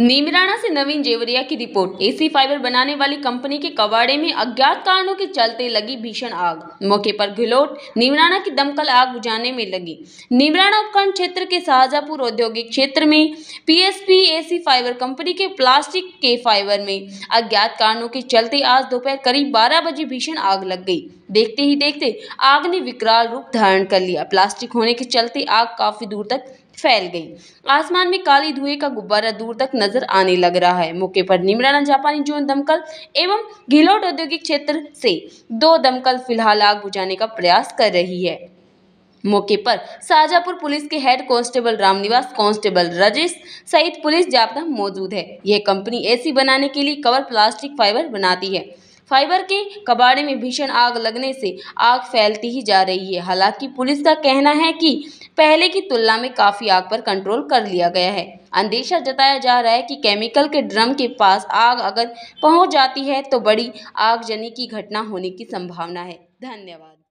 नीमराणा से नवीन जेवरिया की report AC fibre बनाने वाली कंपनी के कबाड़े में अज्ञात कारणों के चलते लगी भीषण आग मौके पर घिलोट नीमराणा की दमकल आग बुझाने में लगी नीमराणा उपकरण क्षेत्र के शाहजापुर औद्योगिक क्षेत्र में पीएसपी एसी फाइबर कंपनी के प्लास्टिक के फाइबर में अज्ञात कारणों के चलते आज दोपहर करीब बारह बजे भीषण आग लग गई देखते ही देखते आग ने विकराल रूप धारण कर लिया प्लास्टिक होने के चलते आग काफी दूर तक फैल गई आसमान में काली धुएं का गुब्बारा दूर तक नजर आने लग रहा है मौके पर निमराना जापानी जोन दमकल एवं घिलोट औद्योगिक क्षेत्र से दो दमकल फिलहाल आग बुझाने का प्रयास कर रही है मौके पर साजापुर पुलिस के head constable Ramniwas constable Rajesh सहित पुलिस जाप्ता मौजूद है यह कंपनी एसी बनाने के लिए कवर प्लास्टिक फाइबर बनाती है फाइबर के कबाड़े में भीषण आग लगने से आग फैलती ही जा रही है हालांकि पुलिस का कहना है कि पहले की तुलना में काफ़ी आग पर कंट्रोल कर लिया गया है अंदेशा जताया जा रहा है कि केमिकल के ड्रम के पास आग अगर पहुंच जाती है तो बड़ी आगजनी की घटना होने की संभावना है धन्यवाद